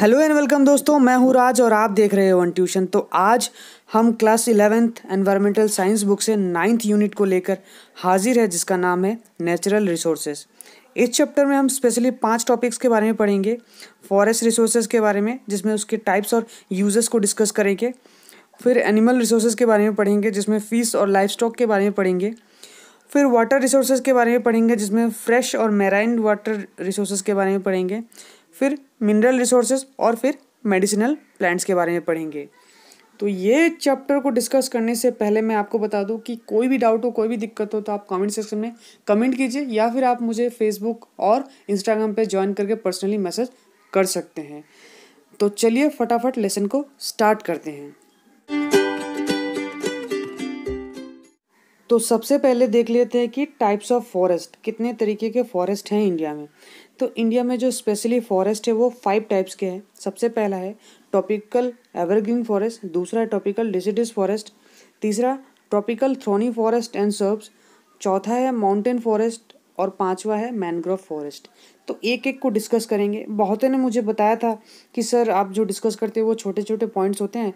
hello and welcome दोस्तों मैं हूँ राज और आप देख रहे हो वन ट्यूशन तो आज हम class eleventh environmental science book से नाइन्थ यूनिट को लेकर हाजिर है जिसका नाम है नेचुरल रिसोर्सेज इस चैप्टर में हम स्पेशली पांच टॉपिक्स के बारे में पढ़ेंगे फॉरेस्ट रिसोर्सेज के बारे में जिसमें उसके टाइप्स और यूजेस को डिस्कस करेंगे फिर एनिमल रिसोर्सेज के बारे में पढ़ेंगे जिसमें फीस और लाइफ स्टॉक के बारे में पढ़ेंगे फिर वाटर रिसोर्सेज के बारे में पढ़ेंगे जिसमें फ्रेश और मेराइन वाटर रिसोर्सेज के बारे में पढ़ेंगे फिर मिनरल रिसोर्सेज और फिर मेडिसिनल प्लांट्स के बारे में पढ़ेंगे तो ये चैप्टर को डिस्कस करने से पहले मैं आपको बता दूं कि कोई भी डाउट हो कोई भी दिक्कत हो तो आप कमेंट सेक्शन में कमेंट कीजिए या फिर आप मुझे फेसबुक और इंस्टाग्राम पे ज्वाइन करके पर्सनली मैसेज कर सकते हैं तो चलिए फटाफट लेसन को स्टार्ट करते हैं तो सबसे पहले देख लेते हैं कि टाइप्स ऑफ फॉरेस्ट कितने तरीके के फॉरेस्ट हैं इंडिया में तो इंडिया में जो स्पेशली फॉरेस्ट है वो फाइव टाइप्स के हैं सबसे पहला है टॉपिकल एवरग्रीन फॉरेस्ट दूसरा है टॉपिकल डिसिडिस फॉरेस्ट तीसरा tropical thorny forest and shrubs चौथा है माउंटेन फॉरेस्ट और पांचवा है मैनग्रोव फॉरेस्ट तो एक एक को डिस्कस करेंगे बहुतों ने मुझे बताया था कि सर आप जो डिस्कस करते हैं वो छोटे छोटे पॉइंट्स होते हैं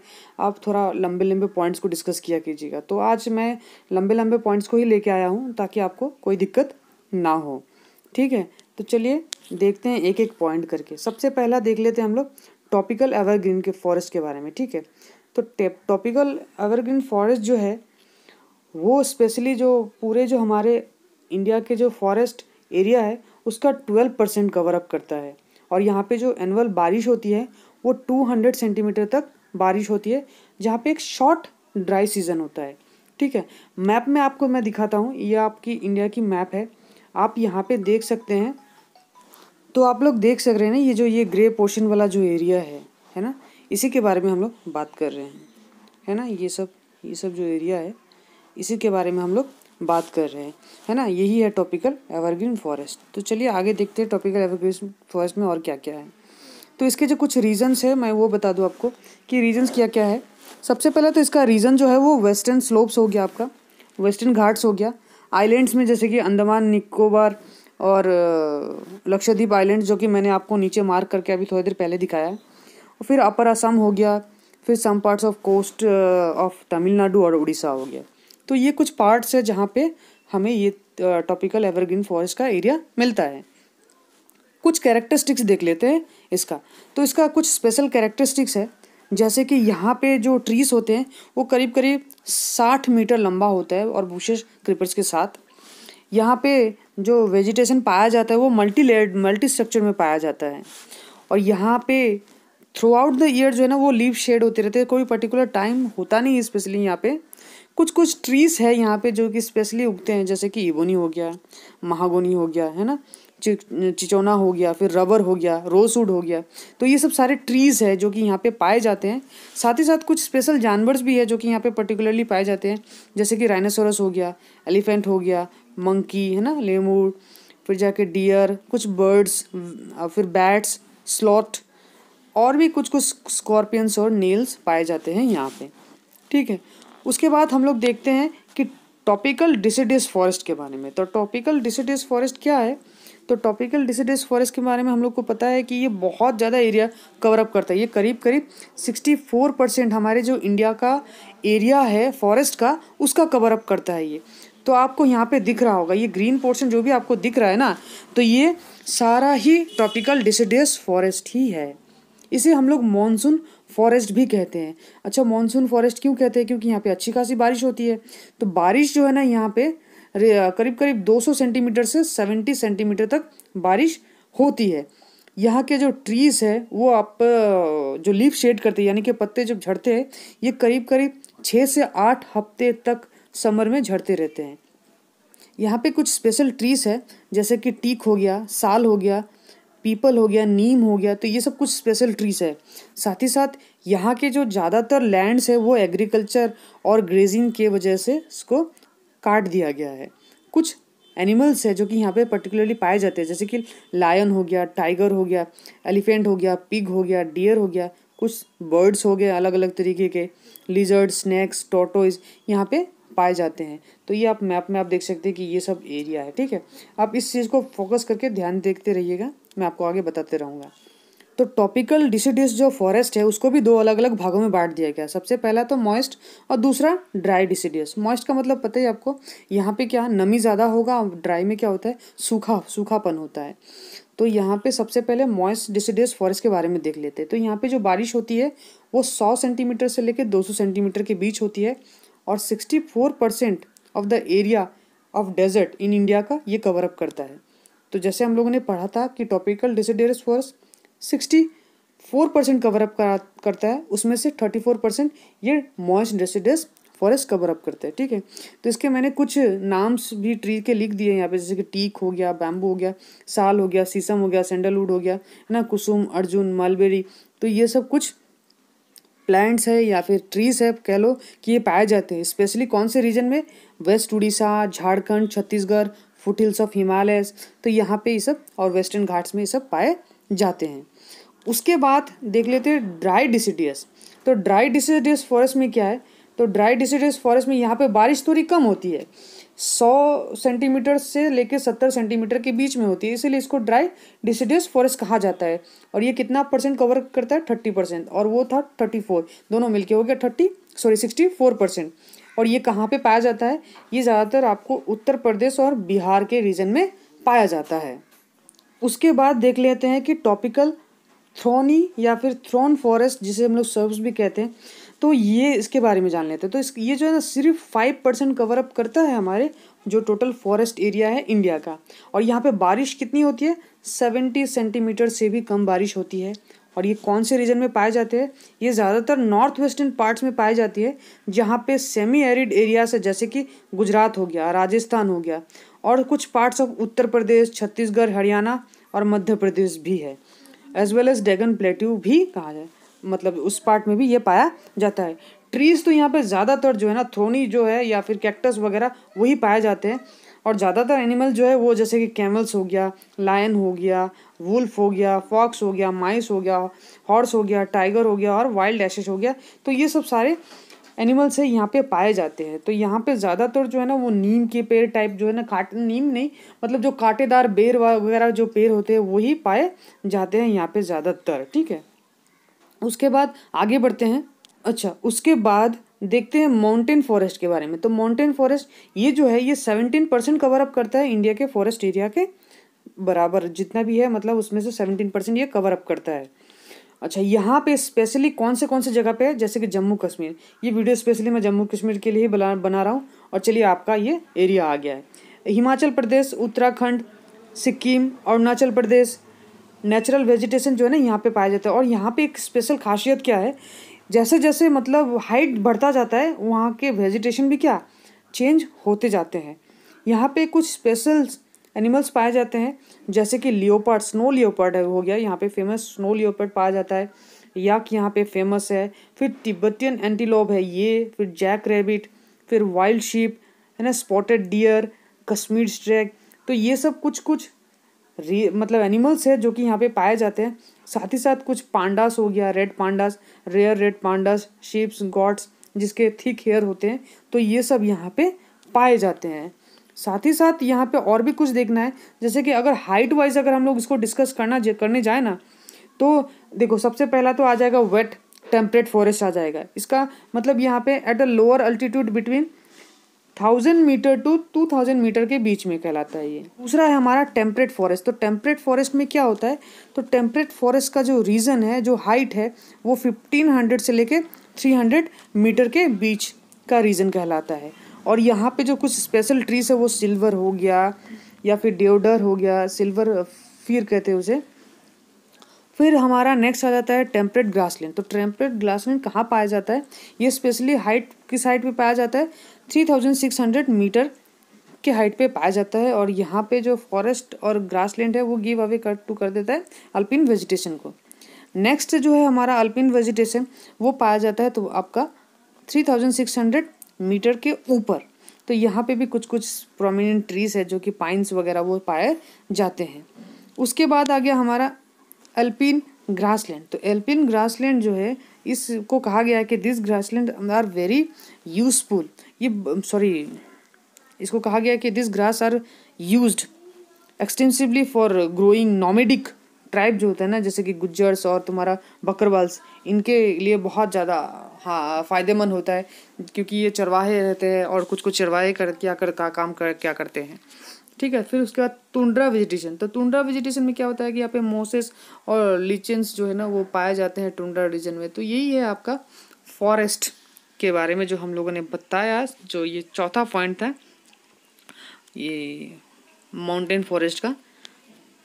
आप थोड़ा लंबे लंबे पॉइंट्स को डिस्कस किया कीजिएगा तो आज मैं लंबे लंबे पॉइंट्स को ही लेके आया हूँ ताकि आपको कोई दिक्कत ना हो ठीक है तो चलिए देखते हैं एक एक पॉइंट करके सबसे पहला देख लेते हैं हम लोग टॉपिकल एवरग्रीन के फॉरेस्ट के बारे में ठीक है तो टॉपिकल एवरग्रीन फॉरेस्ट जो है वो स्पेशली जो पूरे जो हमारे इंडिया के जो फॉरेस्ट एरिया है उसका ट्वेल्व परसेंट कवर अप करता है और यहाँ पे जो एनुअल बारिश होती है वो टू हंड्रेड सेंटीमीटर तक बारिश होती है जहाँ पे एक शॉर्ट ड्राई सीज़न होता है ठीक है मैप में आपको मैं दिखाता हूँ ये आपकी इंडिया की मैप है आप यहाँ पे देख सकते हैं तो आप लोग देख सक रहे हैं ना ये जो ये ग्रे पोर्शन वाला जो एरिया है है ना इसी के बारे में हम लोग बात कर रहे हैं है ना ये सब ये सब जो एरिया है इसी के बारे में हम लोग बात कर रहे हैं है ना यही है टॉपिकल एवरग्रीन फॉरेस्ट तो चलिए आगे देखते हैं टॉपिकल एवरग्रीन फॉरेस्ट में और क्या क्या है तो इसके जो कुछ रीजंस है मैं वो बता दूँ आपको कि रीजंस क्या क्या है सबसे पहला तो इसका रीजन जो है वो वेस्टर्न स्लोप्स हो गया आपका वेस्टर्न घाट्स हो गया आइलैंड्स में जैसे कि अंडमान निकोबार और लक्षद्वीप आइलैंड जो कि मैंने आपको नीचे मार्क करके अभी थोड़ी देर पहले दिखाया है और फिर अपर असम हो गया फिर some parts of coast of Tamil Nadu और उड़ीसा हो गया तो ये कुछ पार्ट्स है जहाँ पे हमें ये टॉपिकल एवरग्रीन फॉरेस्ट का एरिया मिलता है कुछ कैरेक्टरिस्टिक्स देख लेते हैं इसका तो इसका कुछ स्पेशल कैरेक्टरिस्टिक्स है जैसे कि यहाँ पे जो ट्रीज होते हैं वो करीब करीब साठ मीटर लंबा होता है और बुशेस क्रिपर्स के साथ यहाँ पे जो वेजिटेशन पाया जाता है वो मल्टी लेयर मल्टी स्ट्रक्चर में पाया जाता है और यहाँ पे थ्रू आउट द ईयर जो है ना वो लीव शेड होते रहते हैं कोई पर्टिकुलर टाइम होता नहीं है स्पेशली यहाँ पर कुछ कुछ ट्रीज़ है यहाँ पे जो कि स्पेशली उगते हैं जैसे कि इवोनी हो गया महागोनी हो गया है ना चिचोना हो गया फिर रबर हो गया रोसवुड हो गया तो ये सब सारे ट्रीज़ है जो कि यहाँ पे पाए जाते हैं साथ ही साथ कुछ स्पेशल जानवर भी है जो कि यहाँ पे पर्टिकुलरली पाए जाते हैं जैसे कि राइनासोरस हो गया एलिफेंट हो गया मंकी है ना लेमूर फिर जाके डियर कुछ बर्ड्स फिर बैट्स स्लॉट और भी कुछ कुछ स्कॉर्पियंस और नेल्स पाए जाते हैं यहाँ पे ठीक है उसके बाद हम लोग देखते हैं कि टॉपिकल डिसिडियस फॉरेस्ट के बारे में तो टॉपिकल डिसिडियस फॉरेस्ट क्या है तो टॉपिकल डिसिडियस फॉरेस्ट के बारे में हम लोग को पता है कि ये बहुत ज़्यादा एरिया कवर अप करता है ये करीब करीब 64 परसेंट हमारे जो इंडिया का एरिया है फॉरेस्ट का उसका कवर अप करता है ये तो आपको यहाँ पे दिख रहा होगा ये ग्रीन पोर्शन जो भी आपको दिख रहा है ना तो ये सारा ही ट्रॉपिकल डिसिडियस फॉरेस्ट ही है इसे हम लोग मानसून फॉरेस्ट भी कहते हैं अच्छा मानसून फॉरेस्ट क्यों कहते हैं क्योंकि यहाँ पे अच्छी खासी बारिश होती है तो बारिश जो है ना यहाँ पे करीब करीब 200 सेंटीमीटर से 70 सेंटीमीटर तक बारिश होती है यहाँ के जो ट्रीज है वो आप जो लीफ शेड करते हैं यानी कि पत्ते जब झड़ते हैं ये करीब करीब छः से आठ हफ्ते तक समर में झड़ते रहते हैं यहाँ पे कुछ स्पेशल ट्रीज है जैसे कि टीक हो गया साल हो गया पीपल हो गया नीम हो गया तो ये सब कुछ स्पेशल ट्रीज है साथ ही साथ यहाँ के जो ज़्यादातर लैंड्स है वो एग्रीकल्चर और ग्रेजिंग के वजह से इसको काट दिया गया है कुछ एनिमल्स है जो कि यहाँ पे पर्टिकुलरली पाए जाते हैं जैसे कि लायन हो गया टाइगर हो गया एलिफेंट हो गया पिग हो गया डियर हो गया कुछ बर्ड्स हो गए अलग अलग तरीके के लिजर्ड स्नैक्स टोटोइज यहाँ पे पाए जाते हैं तो ये आप मैप में आप देख सकते हैं कि ये सब एरिया है ठीक है आप इस चीज़ को फोकस करके ध्यान देखते रहिएगा मैं आपको आगे बताते रहूँगा तो टॉपिकल डिसीडियस जो फॉरेस्ट है उसको भी दो अलग अलग भागों में बांट दिया गया सबसे पहला तो मॉइस्ट और दूसरा ड्राई डिसीडियस मॉइस्ट का मतलब पता ही आपको यहाँ पे क्या नमी ज़्यादा होगा ड्राई में क्या होता है सूखा सूखापन होता है तो यहाँ पे सबसे पहले मॉइस्ट डिसीडियस फॉरेस्ट के बारे में देख लेते हैं तो यहाँ पर जो बारिश होती है वो सौ सेंटीमीटर से लेकर दो सौ सेंटीमीटर के बीच होती है और sixty four percent of the area of desert in India का ये कवरअप करता है तो जैसे हम लोगों ने पढ़ा था कि tropical deciduous forest sixty four percent cover up करा करता है उसमें से थर्टी फोर परसेंट ये moist deciduous forest cover up करते हैं ठीक है तो इसके मैंने कुछ नाम्स भी ट्री के लिख दिए यहाँ पे जैसे कि टीक हो गया बैम्बू हो गया साल हो गया शीशम हो गया सैंडलवुड हो गया है ना कुसुम अर्जुन मालबेरी तो ये सब कुछ प्लांट्स है या फिर ट्रीज है कह लो कि ये पाए जाते हैं स्पेशली कौन से रीजन में west Orissa Jharkhand Chhattisgarh foot hills of Himalayas तो यहाँ पे ये सब और वेस्टर्न घाट्स में ये सब पाए जाते हैं उसके बाद देख लेते हैं ड्राई डिसिडियस तो ड्राई डिसिडियस फॉरेस्ट में क्या है तो ड्राई डिसिडियस फॉरेस्ट में यहाँ पे बारिश थोड़ी कम होती है सौ सेंटीमीटर से लेकर सत्तर सेंटीमीटर के बीच में होती है इसीलिए इसको ड्राई डिसिडियस फॉरेस्ट कहा जाता है और ये कितना परसेंट कवर करता है थर्टी परसेंट और वो था थर्टी फोर दोनों मिलके हो गया thirty sorry sixty four percent और ये कहाँ पे पाया जाता है ये ज़्यादातर आपको उत्तर प्रदेश और बिहार के रीजन में पाया जाता है उसके बाद देख लेते हैं कि टॉपिकल थ्रोनी या फिर थ्रोन फॉरेस्ट जिसे हम लोग सर्व्स भी कहते हैं तो ये इसके बारे में जान लेते हैं तो इस ये जो है ना सिर्फ फाइव परसेंट कवर अप करता है हमारे जो टोटल फॉरेस्ट एरिया है इंडिया का और यहाँ पे बारिश कितनी होती है सेवेंटी सेंटीमीटर से भी कम बारिश होती है और ये कौन से रीजन में पाए जाते हैं ये ज़्यादातर नॉर्थ वेस्टर्न पार्ट्स में पाए जाती है जहाँ पे सेमी एरिड एरियाज है जैसे कि गुजरात हो गया राजस्थान हो गया और कुछ पार्ट्स ऑफ उत्तर प्रदेश छत्तीसगढ़ हरियाणा और मध्य प्रदेश भी है as well as Deccan plateau भी कहा जाए मतलब उस पार्ट में भी ये पाया जाता है ट्रीज़ तो यहाँ पे ज़्यादातर जो है ना थ्रोनी जो है या फिर कैक्टस वगैरह वही पाए जाते हैं और ज़्यादातर एनिमल जो है वो जैसे कि कैमल्स हो गया लायन हो गया वुल्फ हो गया फॉक्स हो गया माइस हो गया हॉर्स हो गया टाइगर हो गया और वाइल्ड एशेज हो गया तो ये सब सारे एनिमल्स है यहाँ पे पाए जाते हैं तो यहाँ पे ज़्यादातर जो है ना वो नीम के पेड़ टाइप जो है ना काट नीम नहीं मतलब जो काटेदार बेर वगैरह जो पेड़ होते हैं वही पाए जाते हैं यहाँ पे ज़्यादातर ठीक है उसके बाद आगे बढ़ते हैं अच्छा उसके बाद देखते हैं माउंटेन फॉरेस्ट के बारे में तो माउंटेन फॉरेस्ट ये जो है ये सेवनटीन परसेंट कवर अप करता है इंडिया के फॉरेस्ट एरिया के बराबर जितना भी है मतलब उसमें से सेवेंटीन परसेंट ये कवर अप करता है अच्छा यहाँ पे स्पेशली कौन से कौन से जगह पे है जैसे कि जम्मू कश्मीर ये वीडियो स्पेशली मैं जम्मू कश्मीर के लिए बना बना रहा हूँ और चलिए आपका ये एरिया आ गया है हिमाचल प्रदेश उत्तराखंड सिक्किम अरुणाचल प्रदेश नेचुरल वेजिटेशन जो है ना यहाँ पे पाया जाता है और यहाँ पे एक स्पेशल खासियत क्या है जैसे जैसे मतलब हाइट बढ़ता जाता है वहाँ के वेजिटेशन भी क्या चेंज होते जाते हैं यहाँ पे कुछ स्पेशल एनिमल्स पाए जाते हैं जैसे कि लियोपार्ड स्नो लियोपार्ड हो गया यहाँ पे फेमस स्नो लियोपार्ड पाया जाता है याक यहाँ पे फेमस है फिर तिब्बतियन एंटीलोब है ये फिर जैक रेबिट फिर वाइल्ड शीप है ना स्पॉटेड डियर कश्मीर स्ट्रैक तो ये सब कुछ कुछ मतलब एनिमल्स है जो कि यहाँ पे पाए जाते हैं साथ ही साथ कुछ पांडास हो गया red pandas rare red pandas sheeps goats जिसके थिक हेयर होते हैं तो ये सब यहाँ पे पाए जाते हैं साथ ही साथ यहाँ पे और भी कुछ देखना है जैसे कि अगर हाइट वाइज अगर हम लोग इसको डिस्कस करना करने जाए ना तो देखो सबसे पहला तो आ जाएगा वेट टेम्परेट फॉरेस्ट आ जाएगा इसका मतलब यहाँ पे at a lower altitude between thousand metre to two thousand metre के बीच में कहलाता है ये दूसरा है हमारा टेम्परेट फॉरेस्ट तो टेम्परेट फॉरेस्ट में क्या होता है तो टेम्परेट फॉरेस्ट का जो रीजन है जो हाइट है वो फिफ्टीन हंड्रेड से लेके थ्री हंड्रेड मीटर के बीच का रीजन कहलाता है और यहाँ पे जो कुछ स्पेशल ट्रीज है वो सिल्वर हो गया या फिर डेओडर हो गया सिल्वर फिर कहते हैं उसे फिर हमारा नेक्स्ट आ जाता है टेम्परेट ग्रासलैंड तो टेम्परेट ग्रासलैंड कहाँ पाया जाता है ये स्पेशली हाइट किस हाइट पे पाया जाता है three thousand six hundred metre के हाइट पे पाया जाता है और यहाँ पे जो फॉरेस्ट और ग्रासलैंड है वो गिव अवे कर टू कर देता है अल्पिन वेजिटेशन को नेक्स्ट जो है हमारा अल्पिन वेजिटेशन वो पाया जाता है तो आपका three thousand six hundred metre के ऊपर तो यहाँ पे भी कुछ कुछ प्रोमिनेंट ट्रीज है जो कि पाइन्स वगैरह वो पाए जाते हैं उसके बाद आ गया हमारा ग्रास ग्रासलैंड तो एल्पिन ग्रासलैंड जो है इसको कहा गया है कि this grassland are very useful ये सॉरी um, इसको कहा गया है कि this grass are use extensively for growing nomadic tribe जो होता है ना जैसे कि गुज्जर्स और तुम्हारा बकरवाल्स इनके लिए बहुत ज़्यादा हाँ फ़ायदेमंद होता है क्योंकि ये चरवाहे रहते हैं और कुछ कुछ चरवाहे कर क्या कर का काम कर क्या करते हैं ठीक है फिर उसके बाद टुंड्रा वेजिटेशन तो टुंड्रा वेजिटेशन में क्या होता है कि यहाँ पे मोसेस और लिचेंस जो है ना वो पाए जाते हैं टुंड्रा रीजन में तो यही है आपका फॉरेस्ट के बारे में जो हम लोगों ने बताया जो ये चौथा पॉइंट था ये माउंटेन फॉरेस्ट का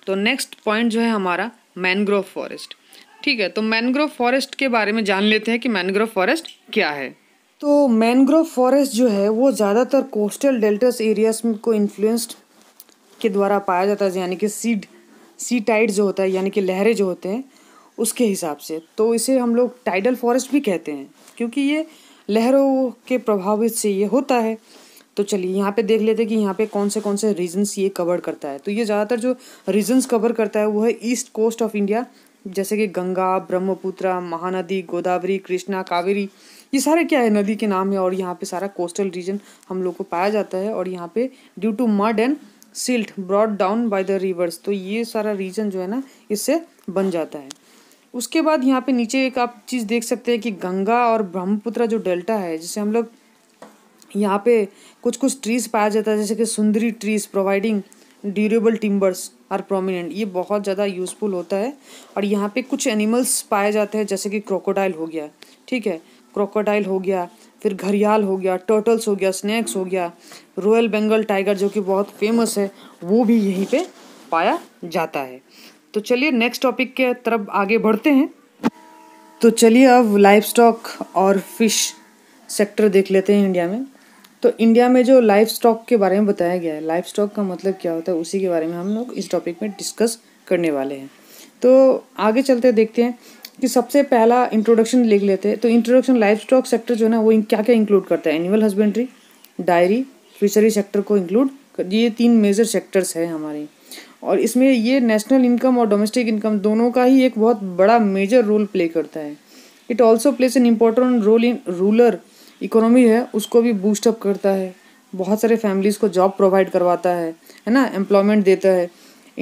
तो नेक्स्ट पॉइंट जो है हमारा मैनग्रोव फॉरेस्ट ठीक है तो मैनग्रोव फॉरेस्ट के बारे में जान लेते हैं कि मैनग्रोव फॉरेस्ट क्या है तो मैनग्रोव फॉरेस्ट जो है वो ज़्यादातर कोस्टल डेल्टस एरियाज को इन्फ्लुएंस्ड के द्वारा पाया जाता है यानी कि सीड सी टाइड जो होता है यानी कि लहरें जो होते हैं उसके हिसाब से तो इसे हम लोग टाइडल फॉरेस्ट भी कहते हैं क्योंकि ये लहरों के प्रभाव से ये होता है तो चलिए यहाँ पे देख लेते हैं कि यहाँ पे कौन से कौन से रीजन्स ये कवर करता है तो ये ज़्यादातर जो रीजन्स कवर करता है वो है ईस्ट कोस्ट ऑफ इंडिया जैसे कि गंगा ब्रह्मपुत्र महानदी गोदावरी कृष्णा कावेरी ये सारे क्या है नदी के नाम है और यहाँ पे सारा कोस्टल रीजन हम लोग को पाया जाता है और यहाँ पे due to mud and silt brought down by the rivers तो ये सारा रीजन जो है ना इससे बन जाता है उसके बाद यहाँ पे नीचे एक आप चीज़ देख सकते हैं कि गंगा और ब्रह्मपुत्र जो डेल्टा है जिसे हम लोग यहाँ पे कुछ कुछ ट्रीज पाया जाता है जैसे कि sundari trees providing durable timbers are prominent ये बहुत ज़्यादा यूज़फुल होता है और यहाँ पे कुछ एनिमल्स पाए जाते हैं जैसे कि क्रोकोडाइल हो गया ठीक है क्रोकोडाइल हो गया फिर घरियाल हो गया टर्टल्स हो गया स्नैक्स हो गया रॉयल बंगाल टाइगर जो कि बहुत फेमस है वो भी यहीं पे पाया जाता है तो चलिए नेक्स्ट टॉपिक के तरफ आगे बढ़ते हैं तो चलिए अब लाइफ स्टॉक और फिश सेक्टर देख लेते हैं इंडिया में तो इंडिया में जो लाइफ स्टॉक के बारे में बताया गया है लाइफ स्टॉक का मतलब क्या होता है उसी के बारे में हम लोग इस टॉपिक में डिस्कस करने वाले हैं तो आगे चलते देखते हैं कि सबसे पहला इंट्रोडक्शन लिख लेते हैं तो इंट्रोडक्शन लाइफ स्टॉक सेक्टर जो है ना वो क्या क्या इंक्लूड करता है animal husbandry dairy fishery sector को इंक्लूड ये तीन मेजर सेक्टर्स हैं हमारे और इसमें ये नेशनल इनकम और डोमेस्टिक इनकम दोनों का ही एक बहुत बड़ा मेजर रोल प्ले करता है it also plays an important role in rural economy है उसको भी बूस्टअप करता है बहुत सारे फैमिलीज़ को जॉब प्रोवाइड करवाता है है ना एम्प्लॉयमेंट देता है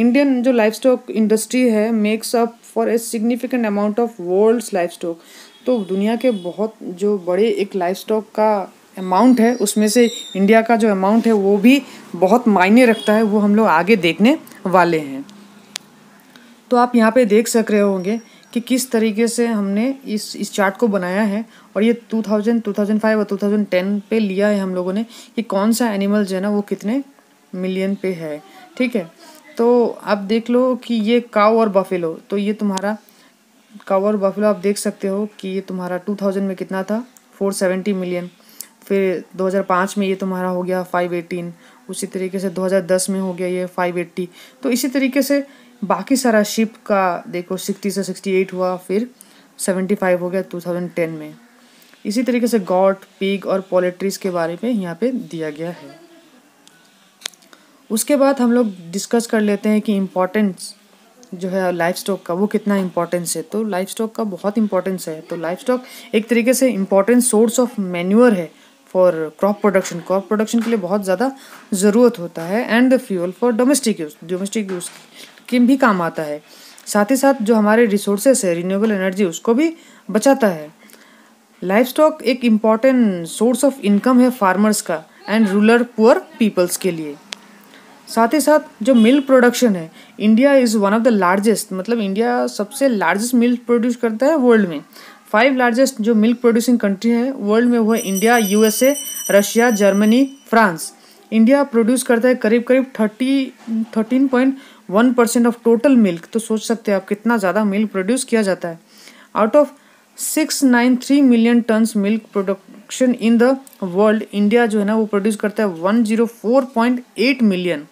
इंडियन जो लाइफ स्टॉक इंडस्ट्री है makes up for a significant amount of world's life stock तो दुनिया के बहुत जो बड़े एक लाइफ स्टॉक का अमाउंट है उसमें से इंडिया का जो अमाउंट है वो भी बहुत मायने रखता है वो हम लोग आगे देखने वाले हैं तो आप यहाँ पे देख सक रहे होंगे कि किस तरीके से हमने इस इस चार्ट को बनाया है और ये 2000, 2005 और 2010 पे लिया है हम लोगों ने कि कौन सा एनिमल जो है ना वो कितने मिलियन पे है ठीक है तो आप देख लो कि ये काव और बफेलो तो ये तुम्हारा काव और बफेलो आप देख सकते हो कि ये तुम्हारा 2000 में कितना था 470 मिलियन फिर 2005 में ये तुम्हारा हो गया 518 उसी तरीके से 2010 में हो गया ये 580 तो इसी तरीके से बाकी सारा शिप का देखो सिक्सटी से सिक्सटी एट हुआ फिर सेवेंटी फाइव हो गया टू थाउजेंड टेन में इसी तरीके से गॉड पिग और पोलिट्रीज के बारे में यहाँ पे दिया गया है उसके बाद हम लोग डिस्कस कर लेते हैं कि इम्पोर्टेंस जो है लाइफ स्टॉक का वो कितना इम्पोर्टेंस है तो लाइफ स्टॉक का बहुत इम्पोर्टेंस है तो लाइफ स्टॉक एक तरीके से इम्पोर्टेंट सोर्स ऑफ मैन्यूअर है for crop production crop production के लिए बहुत ज़्यादा ज़रूरत होता है and the fuel for domestic use domestic use के भी काम आता है साथ ही साथ जो हमारे रिसोर्सेस है रिन्यूएबल एनर्जी उसको भी बचाता है लाइफ स्टॉक एक इम्पॉर्टेंट सोर्स ऑफ इनकम है फार्मर्स का एंड रूरल पुअर पीपल्स के लिए साथ ही साथ जो मिल्क प्रोडक्शन है India is one of the largest मतलब इंडिया सबसे लार्जेस्ट मिल्क प्रोड्यूस करता है वर्ल्ड में फाइव लार्जेस्ट जो मिल्क प्रोड्यूसिंग कंट्री है वर्ल्ड में वो है India USA Russia Germany France India produce करता है करीब करीब thirty thirteen point one percent of total milk तो सोच सकते हैं आप कितना ज़्यादा मिल्क प्रोड्यूस किया जाता है out of six nine three million tons milk production in the world India जो है ना वो प्रोड्यूस करता है one zero four point eight million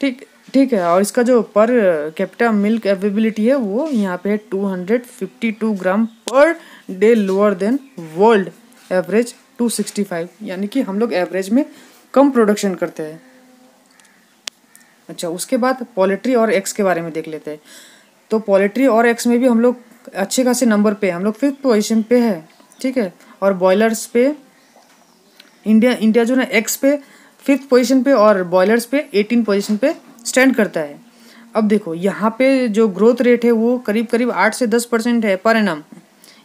ठीक ठीक है और इसका जो पर कैपिटा मिल्क अवेबिलिटी है वो यहाँ पे है two hundred fifty two gram per day lower than world average two sixty five यानी कि हम लोग एवरेज में कम प्रोडक्शन करते हैं अच्छा उसके बाद पॉलिट्री और एक्स के बारे में देख लेते हैं तो पॉलिट्री और एक्स में भी हम लोग अच्छे खासे नंबर पे हम लोग फिफ्थ पोजिशन पे है ठीक है और बॉयलर्स पे इंडिया इंडिया जो है एक्स पे फिफ्थ पोजिशन पे और बॉयलर्स पे एटीन पोजिशन पे स्टैंड करता है अब देखो यहाँ पे जो ग्रोथ रेट है वो करीब करीब आठ से दस परसेंट है पर एनम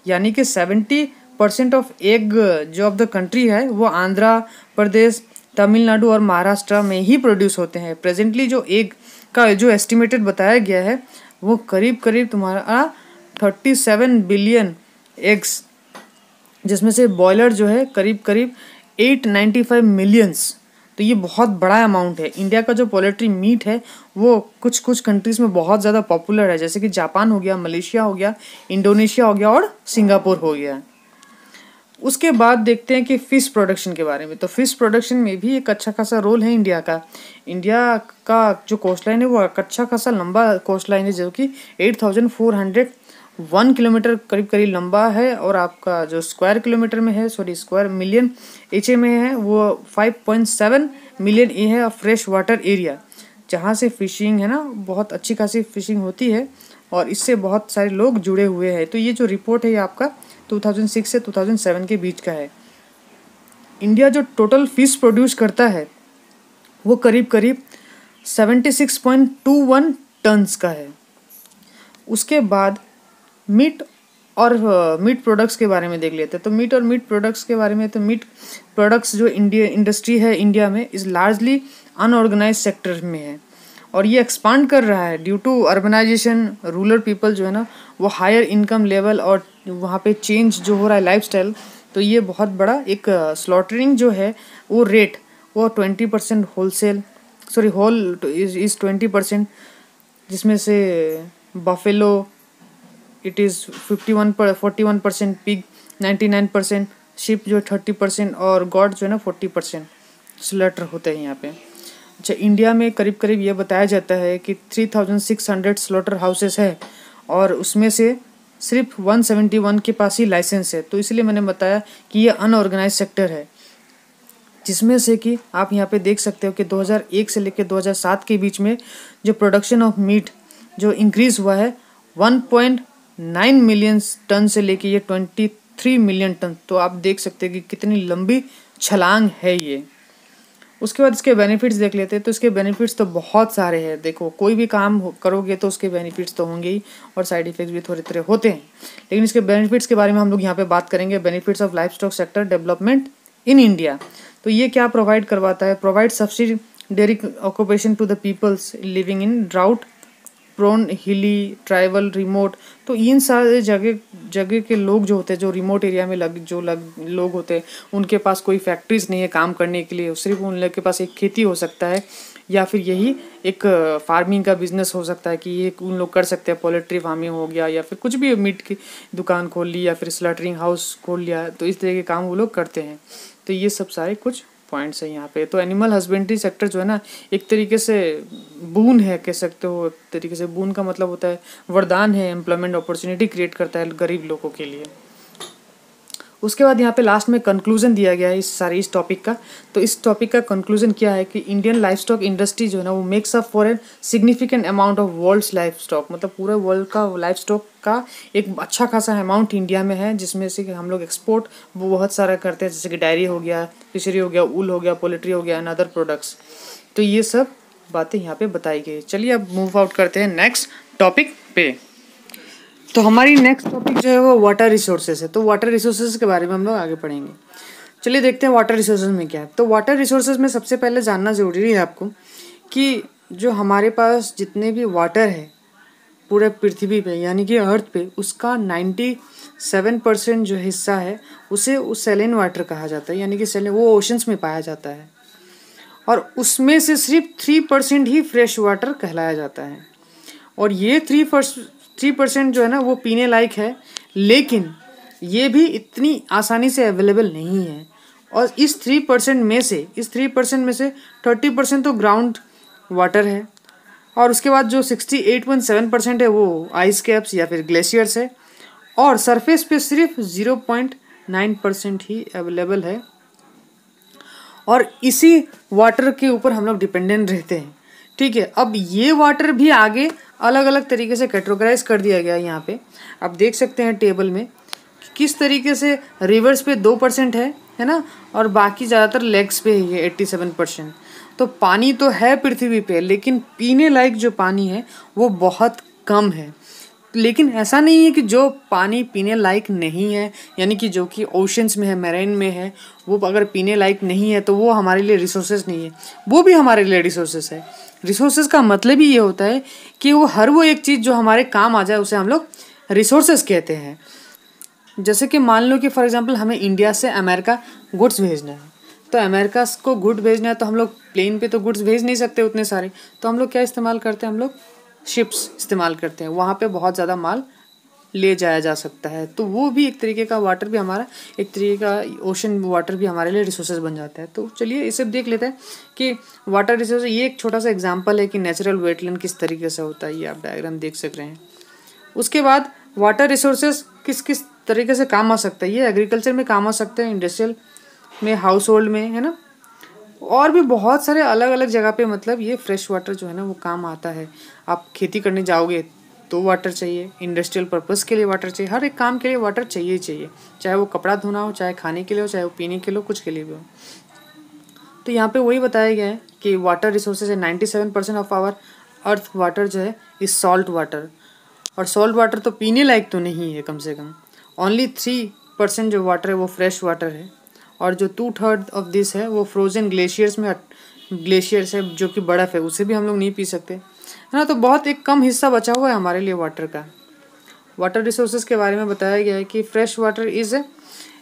यानी कि सेवेंटी परसेंट ऑफ एग जो ऑफ द कंट्री है वो आंध्रा प्रदेश तमिलनाडु और महाराष्ट्र में ही प्रोड्यूस होते हैं प्रेजेंटली जो एग का जो एस्टिमेटेड बताया गया है वो करीब करीब तुम्हारा थर्टी सेवन बिलियन एग्स जिसमें से बॉयलर जो है करीब करीब एट नाइन्टी फाइव मिलियंस तो ये बहुत बड़ा अमाउंट है इंडिया का जो पोल्ट्री मीट है वो कुछ कुछ कंट्रीज़ में बहुत ज़्यादा पॉपुलर है जैसे कि जापान हो गया मलेशिया हो गया इंडोनेशिया हो गया और सिंगापुर हो गया उसके बाद देखते हैं कि फ़िश प्रोडक्शन के बारे में तो फ़िश प्रोडक्शन में भी एक अच्छा खासा रोल है इंडिया का इंडिया का जो कोस्ट लाइन है वो एक अच्छा खासा लंबा कोस्ट लाइन है जो कि eight thousand four hundred one kilometre करीब करीब लंबा है और आपका जो स्क्वायर किलोमीटर में है सॉरी स्क्वायर मिलियन एच में है वो फाइव पॉइंट सेवन मिलियन ए है फ्रेश वाटर एरिया जहाँ से फिशिंग है ना बहुत अच्छी खासी फिशिंग होती है और इससे बहुत सारे लोग जुड़े हुए हैं तो ये जो रिपोर्ट है ये आपका 2006 से 2007 के बीच का है इंडिया जो टोटल फिश प्रोड्यूस करता है वो करीब करीब 76.21 टन्स का है उसके बाद मीट और मीट uh, प्रोडक्ट्स के बारे में देख लेते हैं तो मीट और मीट प्रोडक्ट्स के बारे में तो मीट प्रोडक्ट्स जो इंडिया इंडस्ट्री है इंडिया में इस लार्जली अनऑर्गेनाइज सेक्टर में है और ये एक्सपांड कर रहा है due to urbanization rural people जो है ना वो हायर इनकम लेवल और वहाँ पे चेंज जो हो रहा है लाइफ तो ये बहुत बड़ा एक स्लॉटरिंग uh, जो है वो रेट वो twenty percent whole sale sorry whole is twenty percent जिसमें से buffalo it is fifty one per forty one percent pig ninety nine percent sheep जो है थर्टी परसेंट और गॉड जो है ना फोर्टी परसेंट स्लटर होते हैं यहाँ पे अच्छा इंडिया में करीब करीब ये बताया जाता है कि 3600 स्लॉटर हाउसेस है और उसमें से सिर्फ 171 के पास ही लाइसेंस है तो इसलिए मैंने बताया कि ये अनऑर्गेनाइज सेक्टर है जिसमें से कि आप यहाँ पे देख सकते हो कि 2001 से लेकर 2007 के बीच में जो प्रोडक्शन ऑफ मीट जो इंक्रीज़ हुआ है 1.9 मिलियन टन से लेके ये 23 मिलियन टन तो आप देख सकते हैं कि कितनी लंबी छलांग है ये उसके बाद इसके बेनिफिट्स देख लेते हैं तो इसके बेनिफिट्स तो बहुत सारे हैं देखो कोई भी काम करोगे तो उसके बेनिफिट्स तो होंगे ही और साइड इफेक्ट्स भी थोड़े थोड़े होते हैं लेकिन इसके बेनिफिट्स के बारे में हम लोग यहाँ पे बात करेंगे benefits of life stock sector development in India तो ये क्या प्रोवाइड करवाता है provide subsidiary occupation to the peoples living in drought prone hilly tribal remote तो इन सारे जगह जगह के लोग जो होते हैं जो रिमोट एरिया में लग जो लग लोग होते हैं उनके पास कोई फैक्ट्रीज नहीं है काम करने के लिए सिर्फ उन लोग के पास एक खेती हो सकता है या फिर यही एक फार्मिंग का बिजनेस हो सकता है कि ये उन लोग कर सकते हैं पोल्ट्री फार्मिंग हो गया या फिर कुछ भी मीट की दुकान खोल ली या फिर स्लटरिंग हाउस खोल लिया तो इस तरह के काम वो लोग करते हैं तो ये सब सारे कुछ पॉइंट्स हैं यहाँ पे तो एनिमल हस्बेंड्री सेक्टर जो है ना एक तरीके से बून है कह सकते हो एक तरीके से बून का मतलब होता है वरदान है एम्प्लॉयमेंट अपॉर्चुनिटी क्रिएट करता है गरीब लोगों के लिए उसके बाद यहाँ पे लास्ट में कंक्लूजन दिया गया है इस सारे इस टॉपिक का तो इस टॉपिक का कंक्लूजन क्या है कि इंडियन लाइफ स्टॉक इंडस्ट्री जो है ना वो makes up for an significant amount of world's life stock मतलब पूरे वर्ल्ड का लाइफ स्टॉक का एक अच्छा खासा अमाउंट इंडिया में है जिसमें से हम लोग एक्सपोर्ट वो बहुत सारा करते हैं जैसे कि डायरी हो गया फिशरी हो गया ऊल हो गया पोल्ट्री हो गया एंड अदर प्रोडक्ट्स तो ये सब बातें यहाँ पे बताई गई चलिए अब मूव आउट करते हैं नेक्स्ट टॉपिक पे तो हमारी नेक्स्ट टॉपिक जो है वो वाटर रिसोर्सेज है तो वाटर रिसोर्सेज के बारे में हम लोग आगे पढ़ेंगे चलिए देखते हैं वाटर रिसोर्सेज में क्या है तो वाटर रिसोर्सेज में सबसे पहले जानना ज़रूरी है आपको कि जो हमारे पास जितने भी वाटर है पूरे पृथ्वी पे यानी कि अर्थ पे उसका नाइन्टी सेवन परसेंट जो हिस्सा है उसे उस सेलिन वाटर कहा जाता है यानी कि सेलिन वो ओशंस में पाया जाता है और उसमें से सिर्फ थ्री परसेंट ही फ्रेश वाटर कहलाया जाता है और ये थ्री थ्री परसेंट जो है ना वो पीने लायक है लेकिन ये भी इतनी आसानी से अवेलेबल नहीं है और इस थ्री परसेंट में से इस थ्री परसेंट में से थर्टी परसेंट तो ग्राउंड वाटर है और उसके बाद जो sixty eight point seven percent है वो आइस कैप्स या फिर ग्लेशियर्स है और सरफेस पे सिर्फ ज़ीरो पॉइंट नाइन परसेंट ही अवेलेबल है और इसी वाटर के ऊपर हम लोग डिपेंडेंट रहते हैं ठीक है अब ये वाटर भी आगे अलग अलग तरीके से कैटेगराइज कर दिया गया है यहाँ पे आप देख सकते हैं टेबल में किस तरीके से रिवर्स पे दो परसेंट है है ना और बाकी ज़्यादातर लेग्स पे ही है एट्टी सेवन परसेंट तो पानी तो है पृथ्वी पे लेकिन पीने लायक जो पानी है वो बहुत कम है लेकिन ऐसा नहीं है कि जो पानी पीने लायक नहीं है यानी कि जो कि ओशंस में है मैराइन में है वो अगर पीने लायक नहीं है तो वो हमारे लिए रिसोर्सेज नहीं है वो भी हमारे लिए रिसोर्सेज है रिसोर्सेज का मतलब ही ये होता है कि वो हर वो एक चीज़ जो हमारे काम आ जाए उसे हम लोग रिसोर्सेज कहते हैं जैसे कि मान लो कि फॉर एग्जांपल हमें इंडिया से अमेरिका गुड्स भेजना है तो अमेरिका को गुड भेजना है तो हम लोग प्लेन पे तो गुड्स भेज नहीं सकते उतने सारे तो हम लोग क्या इस्तेमाल करते हैं हम लोग शिप्स इस्तेमाल करते हैं वहाँ पे बहुत ज़्यादा माल ले जाया जा सकता है तो वो भी एक तरीके का वाटर भी हमारा एक तरीके का ओशन वाटर भी हमारे लिए रिसोर्सेज बन जाता है तो चलिए इसे देख लेते हैं कि वाटर रिसोर्स ये एक छोटा सा एग्जाम्पल है कि नेचुरल वेटलैंड किस तरीके से होता है ये आप डायग्राम देख सक रहे हैं उसके बाद वाटर रिसोर्सेज किस किस तरीके से काम आ सकता है ये एग्रीकल्चर में काम आ सकते हैं इंडस्ट्रियल में हाउस होल्ड में है ना और भी बहुत सारे अलग अलग जगह पे मतलब ये फ्रेश वाटर जो है ना वो काम आता है आप खेती करने जाओगे तो वाटर चाहिए इंडस्ट्रियल पर्पज़ के लिए वाटर चाहिए हर एक काम के लिए वाटर चाहिए ही चाहिए चाहे वो कपड़ा धोना हो चाहे खाने के लिए हो चाहे वो पीने के लिए हो कुछ के लिए भी हो तो यहाँ पे वही बताया गया है कि वाटर रिसोर्सेज है ninety seven percent of our earth water जो है इज सॉल्ट वाटर और सॉल्ट वाटर तो पीने लायक तो नहीं है कम से कम ओनली थ्री परसेंट जो वाटर है वो फ्रेश वाटर है और जो टू थर्ड ऑफ दिस है वो फ्रोजन ग्लेशियर्स में ग्लेशियर्स है जो कि बर्फ़ है उसे भी हम लोग नहीं पी सकते है ना तो बहुत एक कम हिस्सा बचा हुआ है हमारे लिए वाटर का वाटर रिसोर्सेज के बारे में बताया गया है कि fresh water is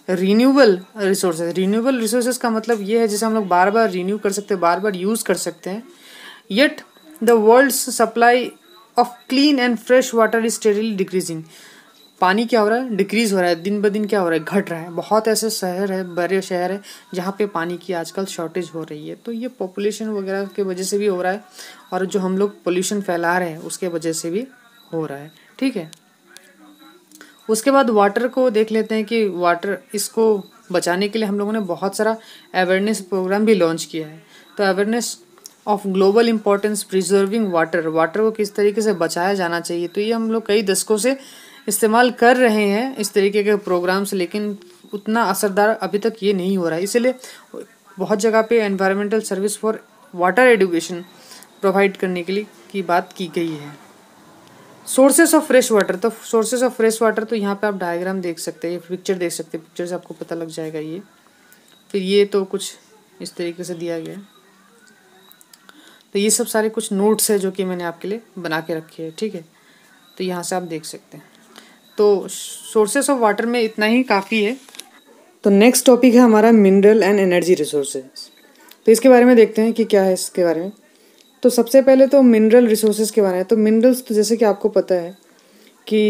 renewable resources renewable resources का मतलब ये है जिसे हम लोग बार बार रीन्यू कर सकते हैं बार बार यूज़ कर सकते हैं yet the world supply of clean and fresh water is steadily decreasing पानी क्या हो रहा है डिक्रीज़ हो रहा है दिन ब दिन क्या हो रहा है घट रहा है बहुत ऐसे शहर है बड़े शहर है जहाँ पे पानी की आजकल शॉर्टेज हो रही है तो ये पॉपुलेशन वगैरह के वजह से भी हो रहा है और जो हम लोग पोल्यूशन फैला रहे हैं उसके वजह से भी हो रहा है ठीक है उसके बाद वाटर को देख लेते हैं कि वाटर इसको बचाने के लिए हम लोगों ने बहुत सारा अवेयरनेस प्रोग्राम भी लॉन्च किया है तो awareness of global importance preserving water water को किस तरीके से बचाया जाना चाहिए तो ये हम लोग कई दशकों से इस्तेमाल कर रहे हैं इस तरीके के प्रोग्राम्स लेकिन उतना असरदार अभी तक ये नहीं हो रहा है इसलिए बहुत जगह पे environmental service for water education provide करने के लिए की बात की गई है सोर्सेस ऑफ फ्रेश वाटर तो सोर्सेस ऑफ फ्रेश वाटर तो यहाँ पे आप डायग्राम देख सकते हैं पिक्चर देख सकते हैं पिक्चर से आपको पता लग जाएगा ये फिर तो ये तो कुछ इस तरीके से दिया गया तो ये सब सारे कुछ नोट्स है जो कि मैंने आपके लिए बना के रखे हैं ठीक है तो यहाँ से आप देख सकते हैं तो सोर्सेस ऑफ वाटर में इतना ही काफ़ी है तो नेक्स्ट टॉपिक है हमारा मिनरल एंड एनर्जी रिसोर्सेज तो इसके बारे में देखते हैं कि क्या है इसके बारे में तो सबसे पहले तो मिनरल रिसोर्सेज के बारे में तो मिनरल्स तो जैसे कि आपको पता है कि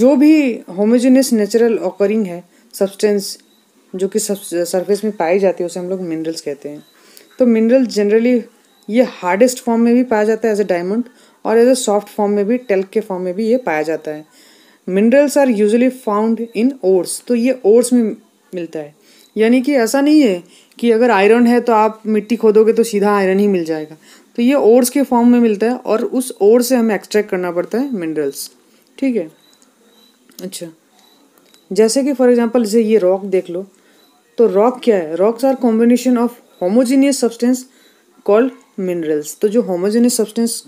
जो भी होमोजीनियस नेचुरल ऑकरिंग है सब्सटेंस जो कि सरफेस में पाई जाती है उसे हम लोग मिनरल्स कहते हैं तो मिनरल जनरली ये हार्डेस्ट फॉर्म में भी पाया जाता है एज ए डायमंड और एज ए सॉफ्ट फॉर्म में भी टेल्क के फॉर्म में भी ये पाया जाता है minerals are usually found in ores तो ये ओट्स में मिलता है यानी कि ऐसा नहीं है कि अगर आयरन है तो आप मिट्टी खोदोगे तो सीधा आयरन ही मिल जाएगा तो ये ओट्स के फॉर्म में मिलता है और उस ओर से हमें एक्सट्रैक्ट करना पड़ता है मिनरल्स ठीक है अच्छा जैसे कि फॉर एग्जांपल जैसे ये रॉक देख लो तो रॉक क्या है rocks are combination of homogeneous substance called minerals तो जो होमोजीनियस सब्सटेंस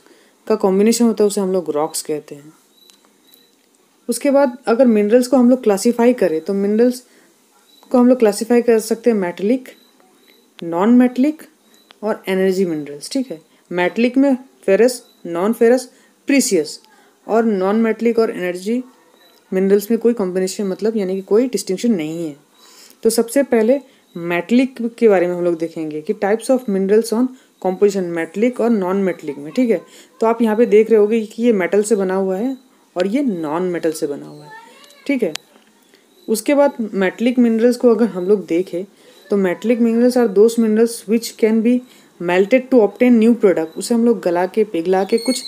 का कॉम्बिनेशन होता है उसे हम लोग रॉक्स कहते हैं उसके बाद अगर मिनरल्स को हम लोग क्लासीफाई करें तो मिनरल्स को हम लोग क्लासीफाई कर सकते हैं मेटलिक नॉन मेटलिक और एनर्जी मिनरल्स ठीक है मेटलिक में फेरस नॉन फेरस प्रीसियस और नॉन मेटलिक और एनर्जी मिनरल्स में कोई कॉम्बिनेशन मतलब यानी कि कोई डिस्टिंक्शन नहीं है तो सबसे पहले मेटलिक के बारे में हम लोग देखेंगे कि types of minerals on composition metallic और नॉन मेटलिक में ठीक है तो आप यहाँ पे देख रहे होगे कि ये मेटल से बना हुआ है और ये नॉन मेटल से बना हुआ है ठीक है उसके बाद मेटलिक मिनरल्स को अगर हम लोग देखें तो metallic minerals are those minerals which can be melted to obtain new product उसे हम लोग गला के पिघला के कुछ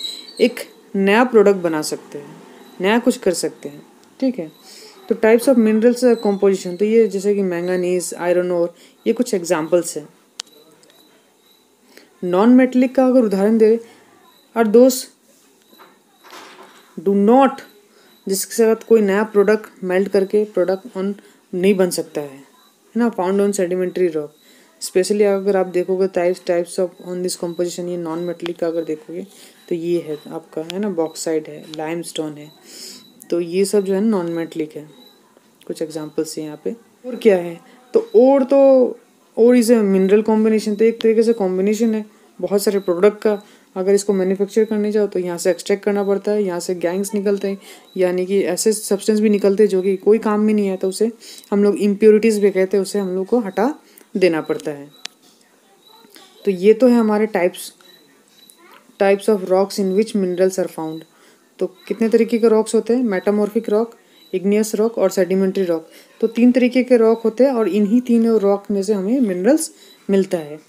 एक नया प्रोडक्ट बना सकते हैं नया कुछ कर सकते हैं ठीक है तो टाइप्स ऑफ मिनरल्स कॉम्पोजिशन तो ये जैसे कि मैंगानीज आयरन और ये कुछ एग्जाम्पल्स हैं नॉन मेटलिक का अगर उदाहरण दे और दोस्त डू नॉट जिसके साथ कोई नया प्रोडक्ट मेल्ट करके प्रोडक्ट ऑन नहीं बन सकता है है ना found on sedimentary rock specially अगर आप देखोगे types types of on this composition ये नॉन मेटलिक का अगर देखोगे तो ये है आपका है ना बॉक्साइड है लाइम स्टोन है तो ये सब जो है नॉन मेटलिक है कुछ एग्जाम्पल्स हैं यहाँ पे और क्या है तो और तो और इसे मिनरल कॉम्बिनेशन तो एक तरीके से कॉम्बिनेशन है बहुत सारे प्रोडक्ट का अगर इसको मैन्युफैक्चर करने जाओ तो यहाँ से एक्सट्रैक्ट करना पड़ता है यहाँ से गैंग्स निकलते हैं यानी कि ऐसे सब्सटेंस भी निकलते हैं जो कि कोई काम में नहीं आता तो उसे हम लोग इम्प्योरिटीज़ भी कहते हैं उसे हम लोग को हटा देना पड़ता है तो ये तो है हमारे types types of rocks in which minerals are found तो कितने तरीके के रॉक्स होते हैं मेटामॉर्फिक रॉक इग्नियस रॉक और सेडिमेंट्री रॉक तो तीन तरीके के रॉक होते हैं और इन्हीं तीनों रॉक में से हमें मिनरल्स मिलता है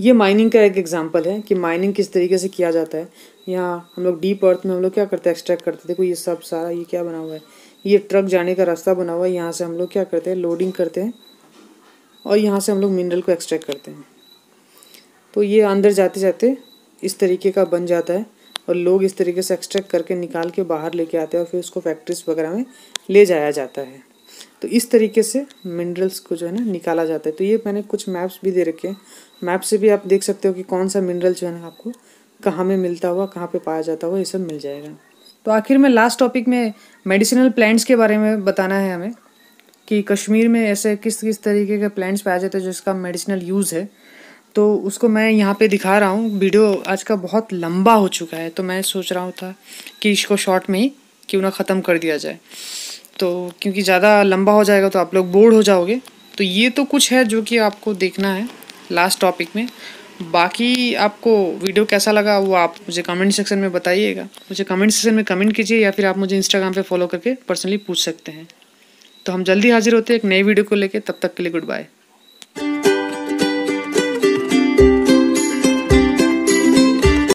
ये माइनिंग का एक एग्जाम्पल है कि माइनिंग किस तरीके से किया जाता है यहाँ हम लोग डीप अर्थ में हम लोग क्या करते हैं एक्सट्रैक्ट करते देखो ये सब सारा ये क्या बना हुआ है ये ट्रक जाने का रास्ता बना हुआ है यहाँ से हम लोग क्या करते हैं लोडिंग करते हैं और यहाँ से हम लोग मिनरल को एक्सट्रैक्ट करते हैं तो ये अंदर जाते जाते इस तरीके का बन जाता है और लोग इस तरीके से एक्सट्रैक्ट करके निकाल के बाहर लेके आते हैं और फिर उसको फैक्ट्रीज वगैरह में ले जाया जाता है तो इस तरीके से मिनरल्स को जो है ना निकाला जाता है तो ये मैंने कुछ मैप्स भी दे रखे हैं मैप से भी आप देख सकते हो कि कौन सा मिनरल जो है ना आपको कहाँ में मिलता हुआ कहाँ पे पाया जाता हुआ ये सब मिल जाएगा तो आखिर में लास्ट टॉपिक में मेडिसिनल प्लांट्स के बारे में बताना है हमें कि कश्मीर में ऐसे किस किस तरीके के प्लांट्स पाए जाते हैं जिसका मेडिसिनल यूज़ है तो उसको मैं यहाँ पे दिखा रहा हूँ वीडियो आज का बहुत लंबा हो चुका है तो मैं सोच रहा हूँ था कि इसको शॉर्ट में ही क्यों ना ख़त्म कर दिया जाए तो क्योंकि ज़्यादा लंबा हो जाएगा तो आप लोग बोर्ड हो जाओगे तो ये तो कुछ है जो कि आपको देखना है लास्ट टॉपिक में बाकी आपको वीडियो कैसा लगा वो आप मुझे कमेंट सेक्शन में बताइएगा मुझे कमेंट सेक्शन में कमेंट कीजिए या फिर आप मुझे इंस्टाग्राम पे फॉलो करके पर्सनली पूछ सकते हैं तो हम जल्दी हाजिर होते हैं एक नई वीडियो को लेकर तब तक के लिए गुड बाय